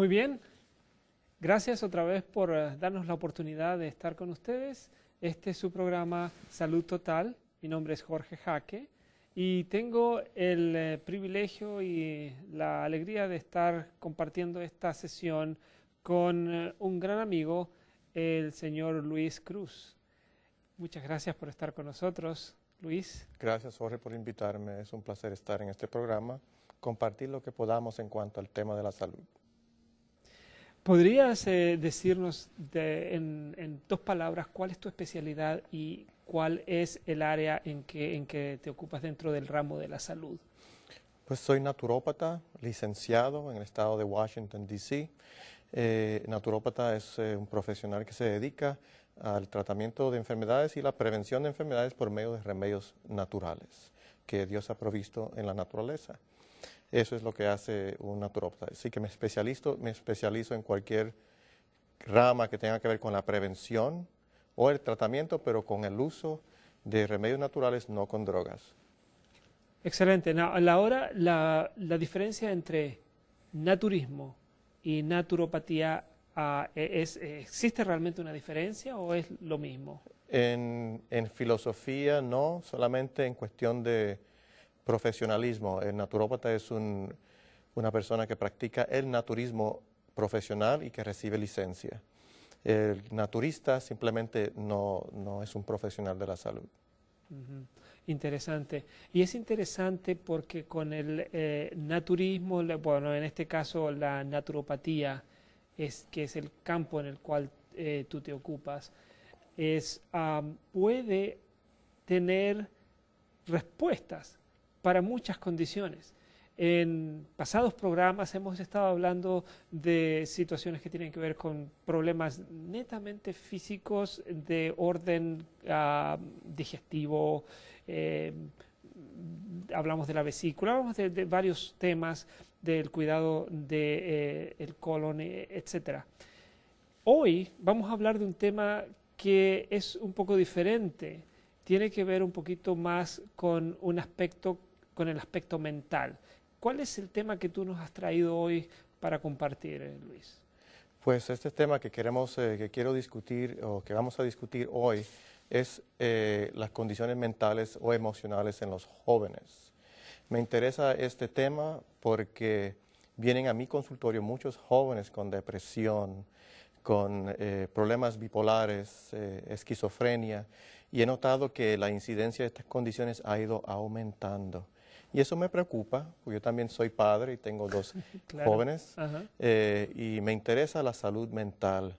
Muy bien, gracias otra vez por eh, darnos la oportunidad de estar con ustedes. Este es su programa Salud Total. Mi nombre es Jorge Jaque y tengo el eh, privilegio y eh, la alegría de estar compartiendo esta sesión con un gran amigo, el señor Luis Cruz. Muchas gracias por estar con nosotros, Luis. Gracias, Jorge, por invitarme. Es un placer estar en este programa, compartir lo que podamos en cuanto al tema de la salud. ¿Podrías eh, decirnos en, dos palabras cuál es tu especialidad y cuál es el área en que, te ocupas dentro del ramo de la salud? Pues soy naturópata, licenciado en el estado de Washington, D.C. Eh, naturópata es eh, un profesional que se dedica al tratamiento de enfermedades y la prevención de enfermedades por medio de remedios naturales que Dios ha provisto en la naturaleza. Eso es lo que hace un naturopata. Así que me especializo, me especializo en cualquier rama que tenga que ver con la prevención o el tratamiento, pero con el uso de remedios naturales, no con drogas. Excelente. Ahora, la diferencia entre naturismo y naturopatía, ah, ¿e, ¿existe realmente una diferencia o es lo mismo? en filosofía no, solamente en cuestión de profesionalismo. El naturópata es una persona que practica el naturismo profesional y que recibe licencia. El naturista simplemente no, es un profesional de la salud. Interesante. Y es interesante porque con el eh, naturismo, bueno, en este caso la naturopatía, es, que es el campo en el cual eh, tú te ocupas, es, ah, puede tener respuestas para muchas condiciones. En pasados programas hemos estado hablando de situaciones que tienen que ver con problemas netamente físicos de orden ah, digestivo, eh, hablamos de la vesícula, hablamos de, varios temas del cuidado del de, eh, colon, eh, etc. Hoy vamos a hablar de un tema que es un poco diferente, tiene que ver un poquito más con un aspecto con el aspecto mental. ¿Cuál es el tema que tú nos has traído hoy para compartir, eh, Luis? Pues este tema que queremos, eh, que quiero discutir o que vamos a discutir hoy es eh, las condiciones mentales o emocionales en los jóvenes. Me interesa este tema porque vienen a mi consultorio muchos jóvenes con depresión, con problemas bipolares, esquizofrenia, y he notado que la incidencia de estas condiciones ha ido aumentando. Y eso me preocupa, porque yo también soy padre y tengo dos jóvenes, eh, y me interesa la salud mental.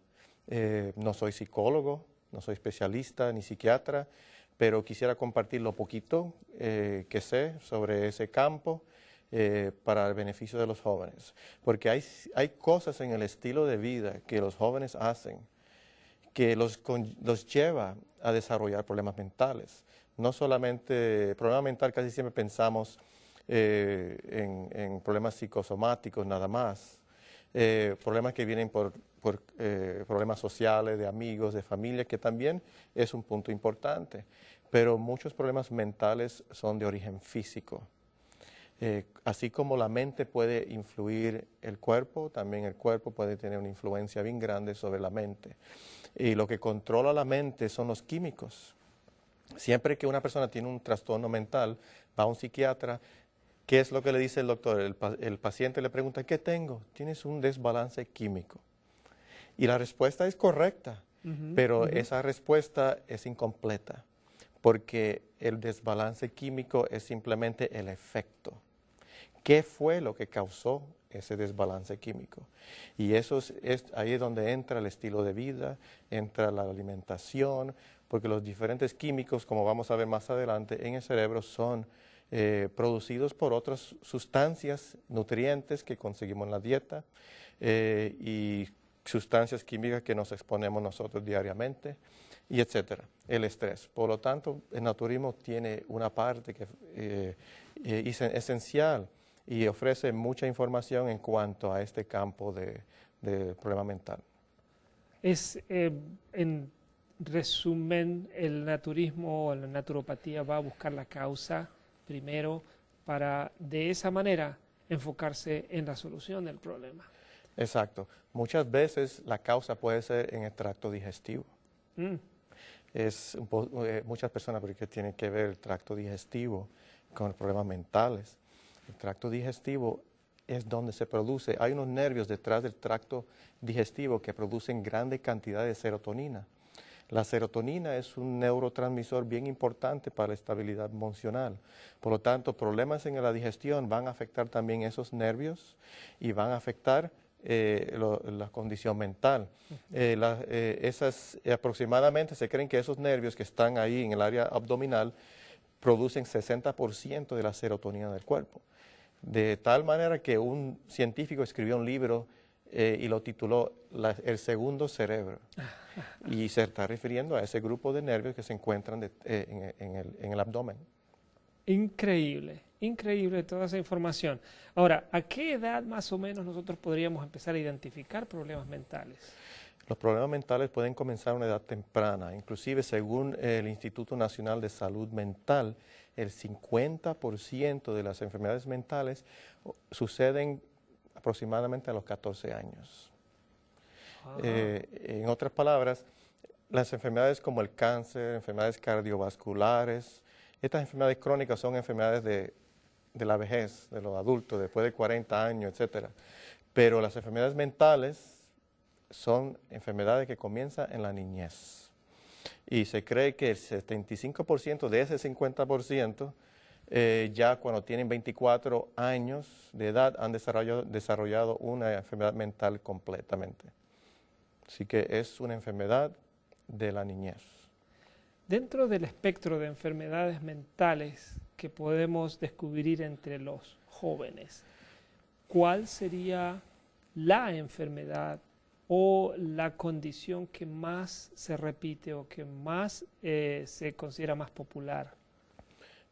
Eh, no soy psicólogo, no soy especialista ni psiquiatra, pero quisiera compartir lo poquito eh, que sé sobre ese campo para el beneficio de los jóvenes. Porque hay, hay, cosas en el estilo de vida que los jóvenes hacen que los, los lleva a desarrollar problemas mentales no solamente problema mental, casi siempre pensamos eh, en, problemas psicosomáticos nada más, eh, problemas que vienen por, eh, problemas sociales, de amigos, de familia, que también es un punto importante. Pero muchos problemas mentales son de origen físico. así como la mente puede influir el cuerpo, también el cuerpo puede tener una influencia bien grande sobre la mente. Y lo que controla la mente son los químicos Siempre que una persona tiene un trastorno mental, va a un psiquiatra, ¿qué es lo que le dice el doctor? El, paciente le pregunta, ¿qué tengo? Tienes un desbalance químico. Y la respuesta es correcta, pero esa respuesta es incompleta, porque el desbalance químico es simplemente el efecto. ¿Qué fue lo que causó ese desbalance químico. Y eso es, ahí es donde entra el estilo de vida, entra la alimentación, porque los diferentes químicos, como vamos a ver más adelante, en el cerebro son eh, producidos por otras sustancias, nutrientes que conseguimos en la dieta eh, y sustancias químicas que nos exponemos nosotros diariamente y etcétera, el estrés. Por lo tanto, el naturismo tiene una parte que es eh, esencial y ofrece mucha información en cuanto a este campo de, problema mental. Es en resumen, el naturismo o la naturopatía va a buscar la causa primero para de esa manera enfocarse en la solución del problema. Exacto. Muchas veces la causa puede ser en el tracto digestivo. Mm. Eh, muchas personas porque tienen que ver el tracto digestivo con problemas mentales. El tracto digestivo es donde se produce, hay unos nervios detrás del tracto digestivo que producen grandes cantidades de serotonina la serotonina es un neurotransmisor bien importante para la estabilidad emocional. Por lo tanto, problemas en la digestión van a afectar también esos nervios y van a afectar eh, la condición mental. Eh, eh, esas, aproximadamente se creen que esos nervios que están ahí en el área abdominal producen 60% de la serotonina del cuerpo. De tal manera que un científico escribió un libro eh, y lo tituló El segundo cerebro. Y se está refiriendo a ese grupo de nervios que se encuentran eh, en, el, en el abdomen. Increíble, increíble toda esa información. Ahora, ¿a qué edad más o menos nosotros podríamos empezar a identificar problemas mentales? Los problemas mentales pueden comenzar a una edad temprana. Inclusive, según el Instituto Nacional de Salud Mental, el 50% de las enfermedades mentales suceden aproximadamente a los 14 años. Eh, en otras palabras, las enfermedades como el cáncer, enfermedades cardiovasculares, estas enfermedades crónicas son enfermedades de, de la vejez, de los adultos, después de 40 años, etc. Pero las enfermedades mentales son enfermedades que comienzan en la niñez. Y se cree que el 75% de ese 50% eh, ya cuando tienen 24 años de edad han desarrollado, una enfermedad mental completamente. Así que es una enfermedad de la niñez. Dentro del espectro de enfermedades mentales que podemos descubrir entre los jóvenes, ¿cuál sería la enfermedad o la condición que más se repite o que más eh, se considera más popular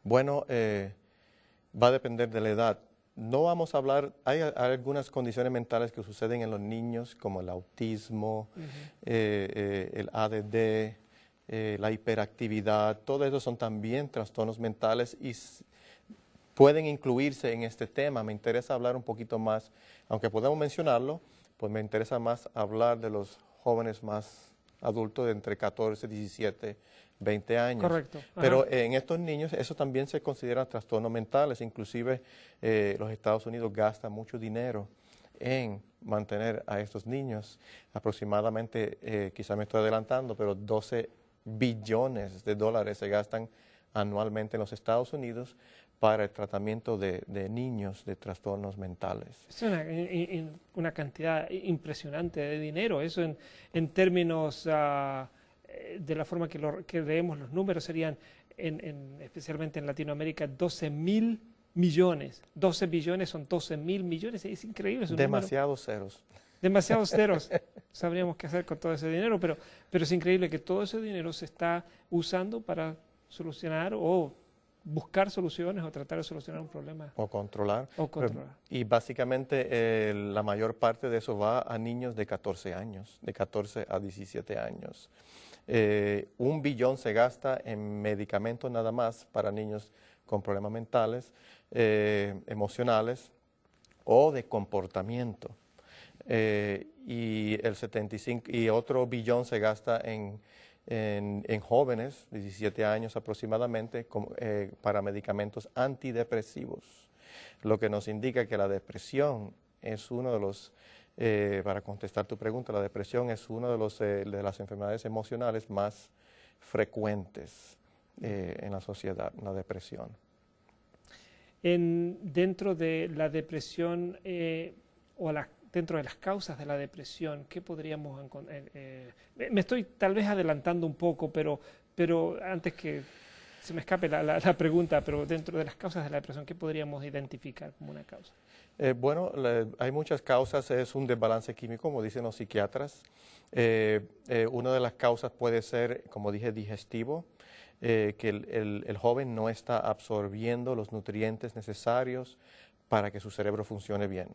bueno, eh, va a depender de la edad. No vamos a hablar, hay, algunas condiciones mentales que suceden en los niños, como el autismo, eh, eh, el ADD, la hiperactividad, todo eso son también trastornos mentales y pueden incluirse en este tema. Me interesa hablar un poquito más, aunque podemos mencionarlo, pues me interesa más hablar de los jóvenes más adultos de entre 14 y 17 20 años. Correcto. Pero en estos niños eso también se considera trastornos mentales. Inclusive eh, los Estados Unidos gastan mucho dinero en mantener a estos niños. Aproximadamente, eh, quizá me estoy adelantando, pero 12 billones de dólares se gastan anualmente en los Estados Unidos para el tratamiento de, niños de trastornos mentales. Es una, cantidad impresionante de dinero, eso en, términos... Ah, de la forma que, lo, que, leemos los números, serían en, especialmente en Latinoamérica 12 mil millones. 12 billones son 12 mil millones, es increíble. Demasiados ceros. Demasiados ceros. Sabríamos qué hacer con todo ese dinero, pero, pero es increíble que todo ese dinero se está usando para solucionar o buscar soluciones o tratar de solucionar un problema. O controlar. y básicamente eh, la mayor parte de eso va a niños de 14 años, de 14 a 17 años. Eh, un billón se gasta en medicamentos nada más para niños con problemas mentales, eh, emocionales o de comportamiento. Eh, y el y otro billón se gasta en, jóvenes, 17 años aproximadamente, para medicamentos antidepresivos, lo que nos indica que la depresión es uno de los eh, para contestar tu pregunta, la depresión es una eh, de, las enfermedades emocionales más frecuentes eh, en la sociedad, la depresión. dentro de la depresión o dentro de las causas de la depresión, ¿qué podríamos encontrar? me estoy tal vez adelantando un poco, pero, antes que se me escape la, la pregunta, pero dentro de las causas de la depresión, ¿qué podríamos identificar como una causa? Eh, bueno, hay muchas causas, es un desbalance químico, como dicen los psiquiatras. Eh, eh, una de las causas puede ser, como dije, digestivo, que el, joven no está absorbiendo los nutrientes necesarios para que su cerebro funcione bien.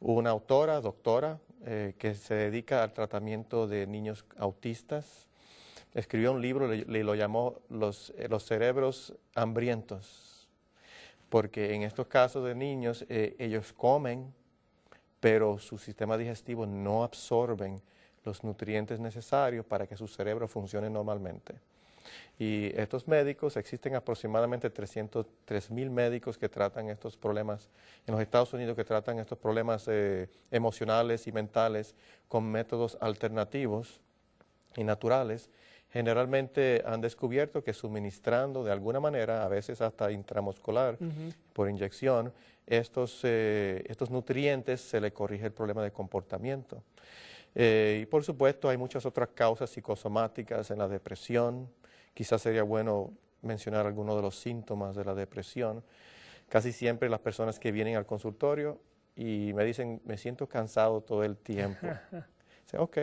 Una autora, doctora, que se dedica al tratamiento de niños autistas, escribió un libro, y lo llamó los cerebros hambrientos porque en estos casos de niños eh, ellos comen, pero su sistema digestivo no absorben los nutrientes necesarios para que su cerebro funcione normalmente. Y estos médicos, existen aproximadamente 303 mil médicos que tratan estos problemas, en los Estados Unidos que tratan estos problemas eh, emocionales y mentales con métodos alternativos y naturales generalmente han descubierto que suministrando de alguna manera, a veces hasta intramuscular, por inyección, eh, estos, nutrientes se le corrige el problema de comportamiento. Eh, y por supuesto hay muchas otras causas psicosomáticas en la depresión. Quizás sería bueno mencionar algunos de los síntomas de la depresión. Casi siempre las personas que vienen al consultorio y me dicen, me siento cansado todo el tiempo. Dice, ok,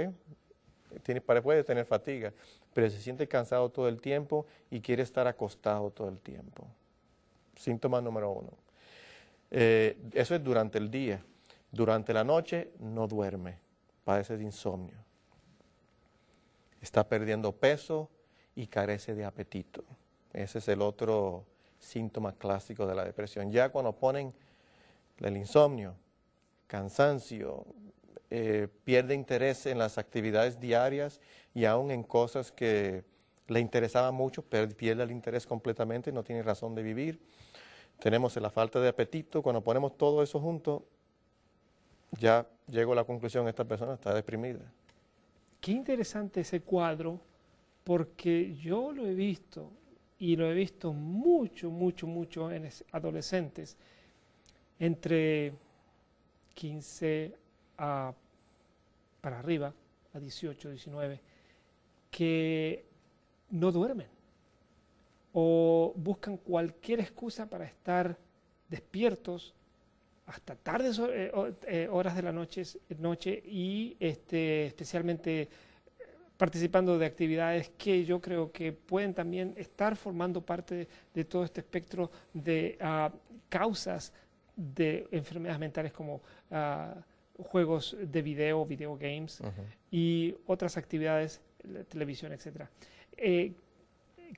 puede tener fatiga, pero se siente cansado todo el tiempo y quiere estar acostado todo el tiempo. Síntoma número uno. Eh, eso es durante el día. Durante la noche no duerme, padece de insomnio. Está perdiendo peso y carece de apetito. Ese es el otro síntoma clásico de la depresión. Ya cuando ponen el insomnio, cansancio, eh, pierde interés en las actividades diarias y aún en cosas que le interesaban mucho, pierde el interés completamente, no tiene razón de vivir. Tenemos la falta de apetito, cuando ponemos todo eso junto, ya llego a la conclusión, esta persona está deprimida. Qué interesante ese cuadro, porque yo lo he visto y lo he visto mucho, mucho, mucho en adolescentes entre 15 a para arriba, a 18, 19, que no duermen o buscan cualquier excusa para estar despiertos hasta tardes eh, eh, horas de la noche, y este, especialmente eh, participando de actividades que yo creo que pueden también estar formando parte de, todo este espectro de ah, causas de enfermedades mentales como ah, juegos de video, video games y otras actividades, televisión, etc. Eh,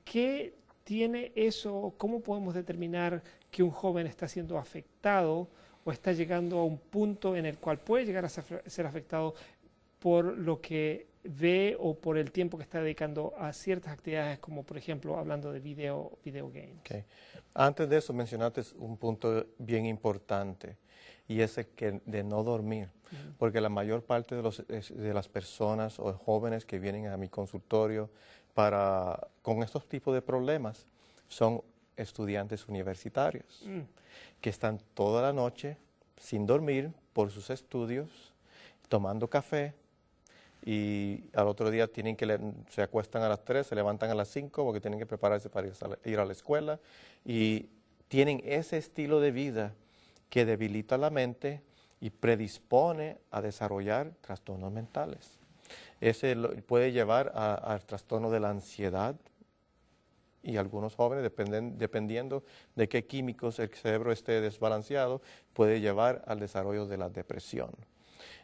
¿Qué tiene eso? ¿Cómo podemos determinar que un joven está siendo afectado o está llegando a un punto en el cual puede llegar a ser afectado por lo que ve o por el tiempo que está dedicando a ciertas actividades, como por ejemplo hablando de video, video games. Antes de eso mencionaste un punto bien importante y ese de no dormir, porque la mayor parte de, las personas o jóvenes que vienen a mi consultorio con estos tipos de problemas son estudiantes universitarios mm. que están toda la noche sin dormir por sus estudios, tomando café, y al otro día tienen que se acuestan a las 3, se levantan a las 5 porque tienen que prepararse para ir a la escuela y tienen ese estilo de vida que debilita la mente y predispone a desarrollar trastornos mentales. Ese puede llevar al trastorno de la ansiedad y algunos jóvenes, dependiendo de qué químicos el cerebro esté desbalanceado, puede llevar al desarrollo de la depresión.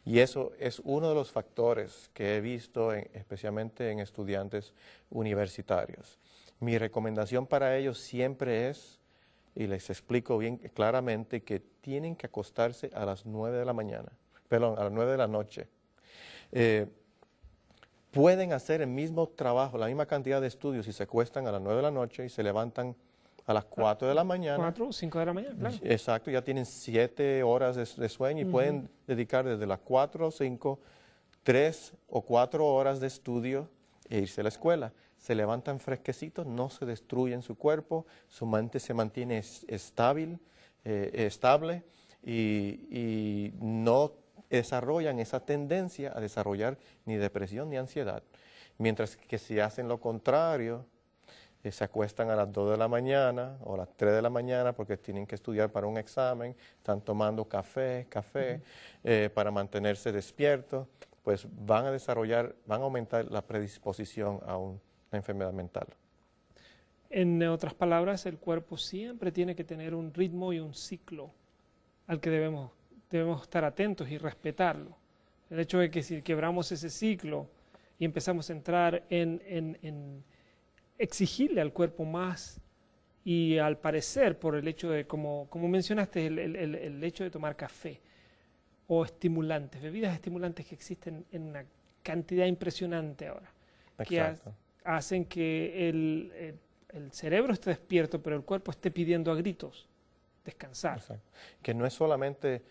Y eso es uno de los factores que he visto especialmente en estudiantes universitarios. Mi recomendación para ellos siempre es y les explico bien claramente que tienen que acostarse a las 9 de la mañana, perdón, a las 9 de la noche. Eh, pueden hacer el mismo trabajo, la misma cantidad de estudios si se acuestan a las 9 de la noche y se levantan a las 4 de la mañana. 4 o 5 de la mañana, claro. Exacto, ya tienen 7 horas de, sueño y pueden dedicar desde las 4 o 5, 3 o 4 horas de estudio e irse a la escuela se levantan fresquecitos, no se destruyen su cuerpo, su mente se mantiene estabil, eh, estable y, no desarrollan esa tendencia a desarrollar ni depresión ni ansiedad. Mientras que si hacen lo contrario, eh, se acuestan a las 2 de la mañana o a las 3 de la mañana porque tienen que estudiar para un examen, están tomando café, café, eh, para mantenerse despiertos, pues van a desarrollar, van a aumentar la predisposición a un enfermedad mental. En otras palabras, el cuerpo siempre tiene que tener un ritmo y un ciclo al que debemos, debemos estar atentos y respetarlo. El hecho de que si quebramos ese ciclo y empezamos a entrar en, en, en exigirle al cuerpo más y al parecer por el hecho de, como, como mencionaste, el, el, el, hecho de tomar café o estimulantes, bebidas estimulantes que existen en una cantidad impresionante ahora. Exacto hacen que el, cerebro esté despierto, pero el cuerpo esté pidiendo a gritos descansar. Que no es solamente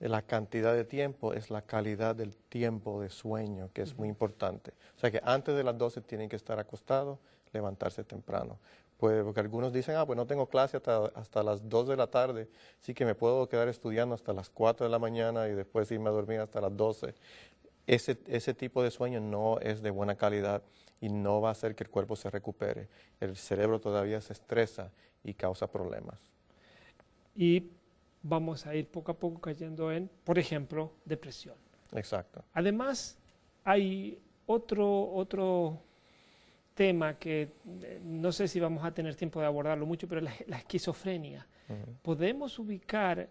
la cantidad de tiempo, es la calidad del tiempo de sueño, que es muy importante. O sea que antes de las 12 tienen que estar acostados, levantarse temprano. Pues, porque algunos dicen, ah, pues no tengo clase hasta, hasta las 2 de la tarde, sí que me puedo quedar estudiando hasta las 4 de la mañana y después irme a dormir hasta las 12 ese, ese tipo de sueño no es de buena calidad y no va a hacer que el cuerpo se recupere. El cerebro todavía se estresa y causa problemas. Y vamos a ir poco a poco cayendo en, por ejemplo, depresión. Exacto. Además, hay otro, otro tema que eh, no sé si vamos a tener tiempo de abordarlo mucho, pero la, la esquizofrenia. Podemos ubicar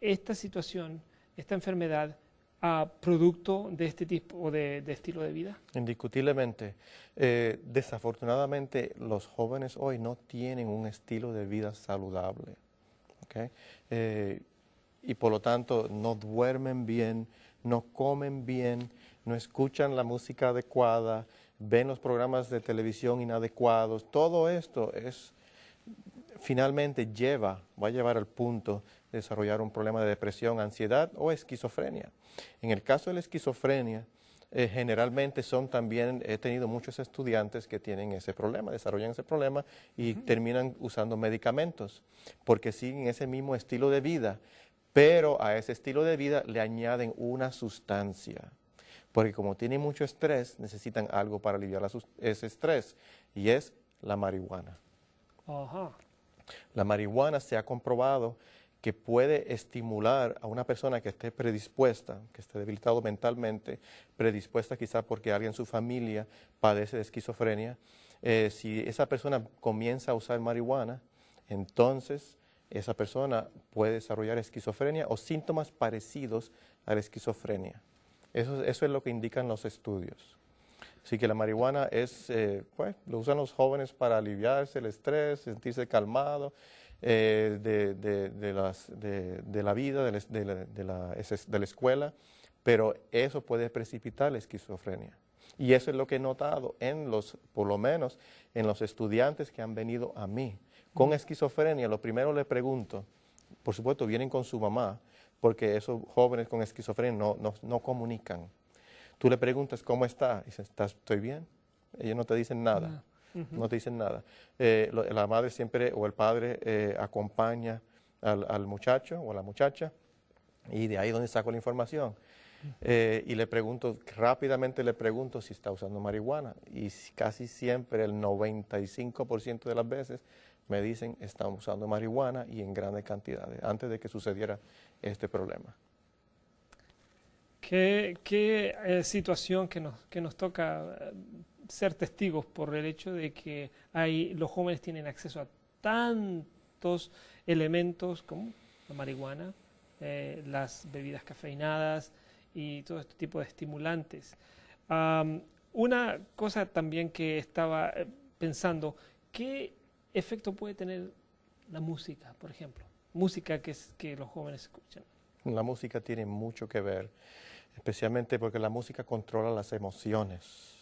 esta situación, esta enfermedad, a producto de este tipo de, estilo de vida? Indiscutiblemente. Eh, desafortunadamente, los jóvenes hoy no tienen un estilo de vida saludable. Eh, y por lo tanto, no duermen bien, no comen bien, no escuchan la música adecuada, ven los programas de televisión inadecuados. Todo esto es finalmente lleva, va a llevar al punto desarrollar un problema de depresión, ansiedad o esquizofrenia. En el caso de la esquizofrenia, eh, generalmente son también, he tenido muchos estudiantes que tienen ese problema, desarrollan ese problema y terminan usando medicamentos porque siguen ese mismo estilo de vida, pero a ese estilo de vida le añaden una sustancia. Porque como tienen mucho estrés, necesitan algo para aliviar ese estrés y es la marihuana. La marihuana se ha comprobado que puede estimular a una persona que esté predispuesta, que esté debilitado mentalmente, predispuesta quizá porque alguien en su familia padece de esquizofrenia, eh, si esa persona comienza a usar marihuana, entonces esa persona puede desarrollar esquizofrenia o síntomas parecidos a la esquizofrenia. Eso, es lo que indican los estudios. Así que la marihuana es, eh, pues, lo usan los jóvenes para aliviarse el estrés, sentirse calmado. Eh, de, la vida, de la, escuela, pero eso puede precipitar la esquizofrenia. Y eso es lo que he notado en los, por lo menos, en los estudiantes que han venido a mí. Con esquizofrenia, lo primero le pregunto, por supuesto, vienen con su mamá, porque esos jóvenes con esquizofrenia no, comunican. Tú le preguntas, ¿cómo está? Y ¿Estás, estoy bien. Ellos no te dicen nada no te dicen nada. Eh, la madre siempre o el padre eh, acompaña al, muchacho o a la muchacha y de ahí donde saco la información. Eh, y le pregunto, rápidamente le pregunto si está usando marihuana y casi siempre el 95% de las veces me dicen están usando marihuana y en grandes cantidades, antes de que sucediera este problema. ¿Qué, situación que nos toca ser testigos por el hecho de que los jóvenes tienen acceso a tantos elementos como la marihuana, eh, las bebidas cafeinadas y todo este tipo de estimulantes. una cosa también que estaba eh, pensando, ¿qué efecto puede tener la música, por ejemplo? Música que, que los jóvenes escuchan. La música tiene mucho que ver, especialmente porque la música controla las emociones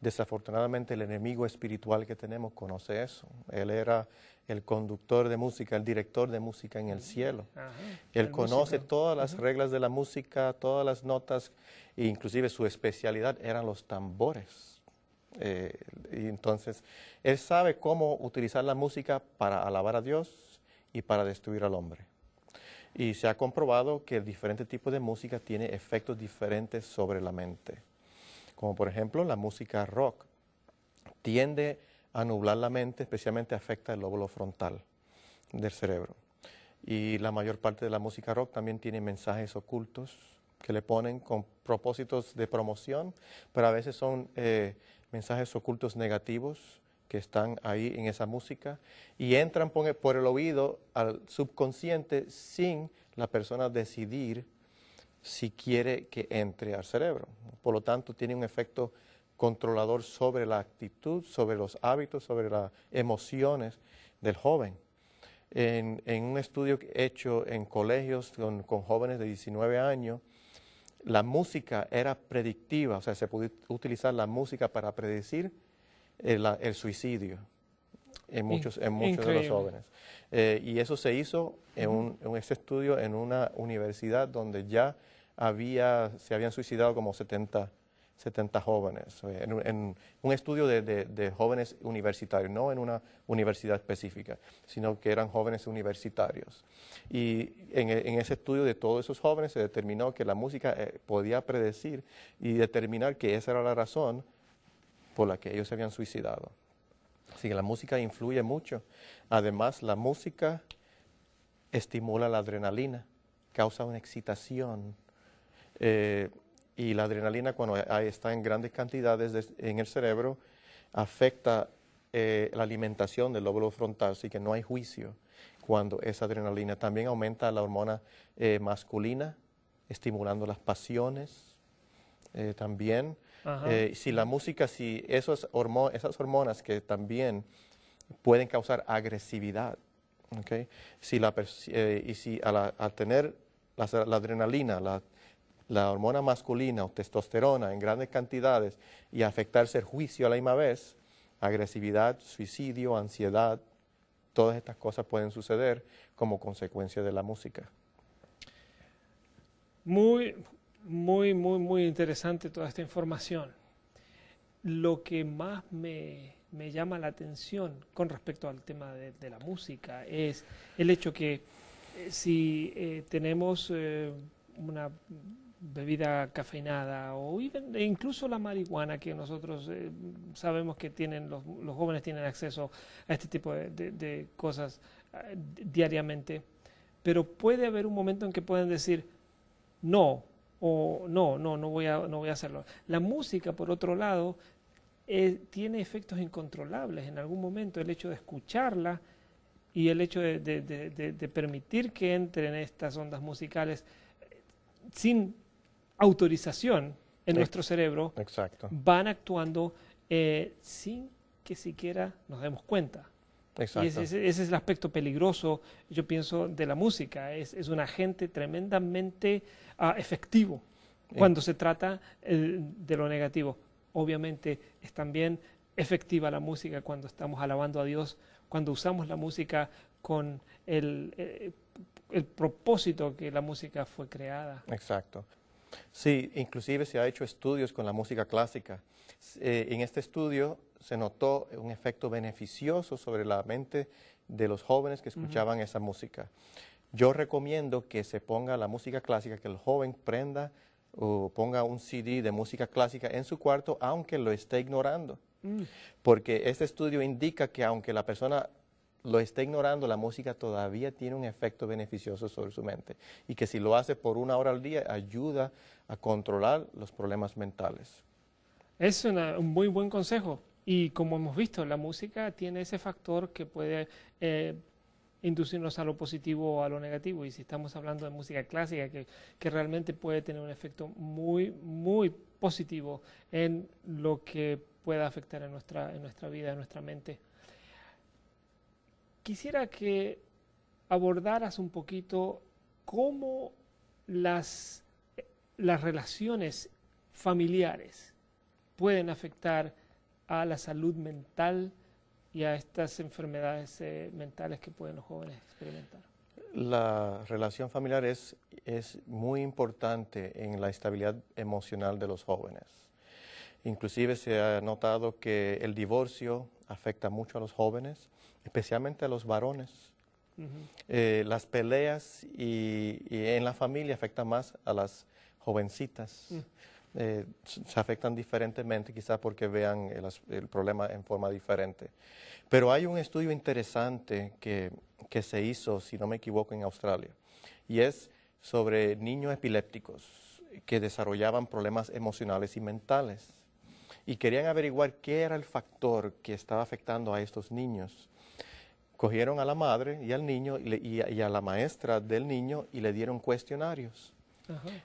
Desafortunadamente el enemigo espiritual que tenemos conoce eso. Él era el conductor de música, el director de música en el cielo. Él conoce todas las reglas de la música, todas las notas, e inclusive su especialidad eran los tambores. Eh, entonces, Él sabe cómo utilizar la música para alabar a Dios y para destruir al hombre. Y se ha comprobado que el diferente tipo de música tiene efectos diferentes sobre la mente como por ejemplo la música rock, tiende a nublar la mente, especialmente afecta el lóbulo frontal del cerebro. Y la mayor parte de la música rock también tiene mensajes ocultos que le ponen con propósitos de promoción, pero a veces son eh, mensajes ocultos negativos que están ahí en esa música y entran por el oído al subconsciente sin la persona decidir si quiere que entre al cerebro. Por lo tanto, tiene un efecto controlador sobre la actitud, sobre los hábitos, sobre las emociones del joven. En, un estudio hecho en colegios con, jóvenes de 19 años, la música era predictiva, o sea, se podía utilizar la música para predecir el suicidio en muchos, en muchos de los jóvenes. Eh, y eso se hizo en, un, estudio en una universidad donde ya había, se habían suicidado como 70, 70 jóvenes, eh, en, un estudio de, de, jóvenes universitarios, no en una universidad específica, sino que eran jóvenes universitarios. Y en, e, ese estudio de todos esos jóvenes se determinó que la música eh, podía predecir y determinar que esa era la razón por la que ellos se habían suicidado. Así que la música influye mucho. Además, la música estimula la adrenalina, causa una excitación. Eh, y la adrenalina cuando está en grandes cantidades en el cerebro afecta eh, la alimentación del lóbulo frontal, así que no hay juicio cuando esa adrenalina. También aumenta la hormona eh, masculina, estimulando las pasiones. también eh, si la música, si esas hormonas que también pueden causar agresividad, okay? si la eh, y si al, tener la, adrenalina, la, la, hormona masculina o testosterona en grandes cantidades y afectarse el juicio a la misma vez, agresividad, suicidio, ansiedad, todas estas cosas pueden suceder como consecuencia de la música. Muy, muy, muy, muy interesante toda esta información. Lo que más me, llama la atención con respecto al tema de, la música es el hecho que eh, si eh, tenemos eh, una bebida cafeinada o e incluso la marihuana que nosotros sabemos que tienen los, jóvenes tienen acceso a este tipo de, de cosas diariamente, pero puede haber un momento en que pueden decir, no, o no, no, no voy a, no voy a hacerlo. La música, por otro lado, eh, tiene efectos incontrolables. En algún momento el hecho de escucharla y el hecho de, permitir que entren estas ondas musicales eh, sin autorización en nuestro cerebro, Exacto. van actuando eh, sin que siquiera nos demos cuenta ese, es el aspecto peligroso, yo pienso, de la música. Es, un agente tremendamente ah, efectivo cuando se trata eh, de lo negativo. Obviamente es también efectiva la música cuando estamos alabando a Dios, cuando usamos la música con el eh, propósito que la música fue creada. Exacto. Sí, inclusive se ha hecho estudios con la música clásica. Eh, en este estudio se notó un efecto beneficioso sobre la mente de los jóvenes que escuchaban esa música. Yo recomiendo que se ponga la música clásica, que el joven prenda o ponga un CD de música clásica en su cuarto, aunque lo esté ignorando. Mm. Porque este estudio indica que aunque la persona lo está ignorando, la música todavía tiene un efecto beneficioso sobre su mente. Y que si lo hace por una hora al día, ayuda a controlar los problemas mentales. Es un muy buen consejo. Y como hemos visto, la música tiene ese factor que puede eh, inducirnos a lo positivo o a lo negativo. Y si estamos hablando de música clásica, que, realmente puede tener un efecto muy, muy positivo en lo que pueda afectar en nuestra, en nuestra vida, en nuestra mente quisiera que abordaras un poquito cómo las, relaciones familiares pueden afectar a la salud mental y a estas enfermedades eh, mentales que pueden los jóvenes experimentar. La relación familiar es, es muy importante en la estabilidad emocional de los jóvenes. Inclusive se ha notado que el divorcio afecta mucho a los jóvenes especialmente a los varones. Eh, las peleas y, en la familia afectan más a las jovencitas. Mm. Eh, se afectan diferentemente, quizás porque vean el, el, problema en forma diferente. Pero hay un estudio interesante que, que se hizo, si no me equivoco, en Australia, y es sobre niños epilépticos que desarrollaban problemas emocionales y mentales. Y querían averiguar qué era el factor que estaba afectando a estos niños cogieron a la madre y al niño y, a, la maestra del niño y le dieron cuestionarios.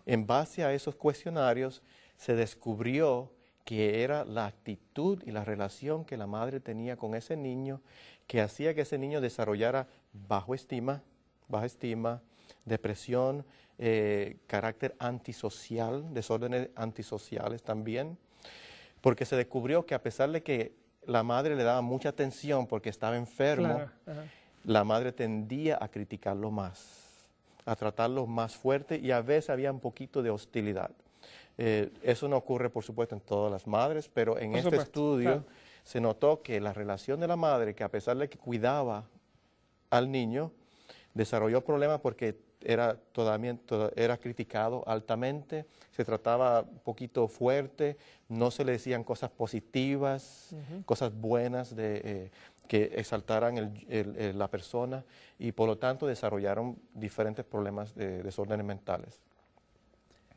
En base a esos cuestionarios se descubrió que era la actitud y la relación que la madre tenía con ese niño que hacía que ese niño desarrollara bajo estima, baja estima, depresión, eh, carácter antisocial, desórdenes antisociales también, porque se descubrió que a pesar de que la madre le daba mucha atención porque estaba enfermo, la madre tendía a criticarlo más, a tratarlo más fuerte y a veces había un poquito de hostilidad. Eh, eso no ocurre, por supuesto, en todas las madres, pero en este estudio se notó que la relación de la madre, que a pesar de que cuidaba al niño, desarrolló problemas porque era todavía era criticado altamente, se trataba un poquito fuerte, no se le decían cosas positivas, cosas buenas de, eh, que exaltaran la persona y por lo tanto desarrollaron diferentes problemas de desórdenes mentales.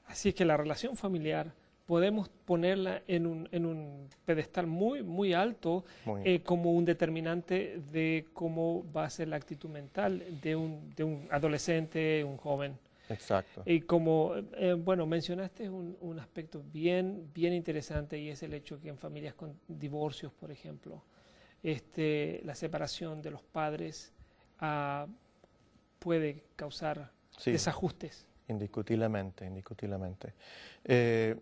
Así que la relación familiar podemos ponerla en un, en un pedestal muy, muy alto eh, como un determinante de cómo va a ser la actitud mental de un, de un adolescente, un joven. Exacto. Y como, eh, bueno, mencionaste un, un, aspecto bien, bien interesante y es el hecho que en familias con divorcios, por ejemplo, este, la separación de los padres ah, puede causar desajustes. Indiscutiblemente, indiscutiblemente. Eh,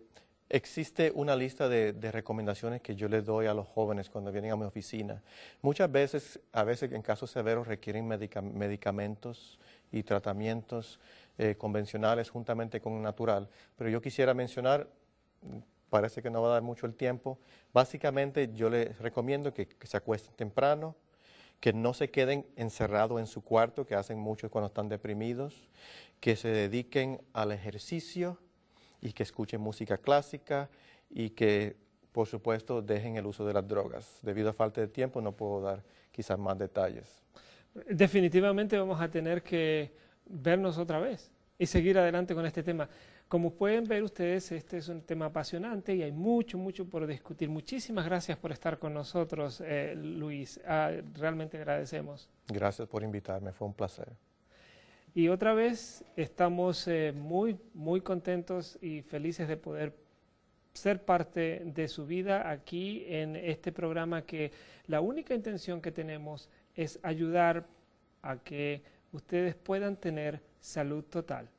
Existe una lista de, recomendaciones que yo les doy a los jóvenes cuando vienen a mi oficina. Muchas veces, a veces en casos severos requieren medicamentos y tratamientos eh, convencionales juntamente con natural. Pero yo quisiera mencionar, parece que no va a dar mucho el tiempo, básicamente yo les recomiendo que, que se acuesten temprano, que no se queden encerrados en su cuarto, que hacen muchos cuando están deprimidos, que se dediquen al ejercicio, y que escuchen música clásica y que, por supuesto, dejen el uso de las drogas. Debido a falta de tiempo no puedo dar quizás más detalles. Definitivamente vamos a tener que vernos otra vez y seguir adelante con este tema. Como pueden ver ustedes, este es un tema apasionante y hay mucho, mucho por discutir. Muchísimas gracias por estar con nosotros, eh, Luis. Ah, realmente agradecemos. Gracias por invitarme, fue un placer. Y otra vez estamos eh, muy, muy contentos y felices de poder ser parte de su vida aquí en este programa que la única intención que tenemos es ayudar a que ustedes puedan tener salud total.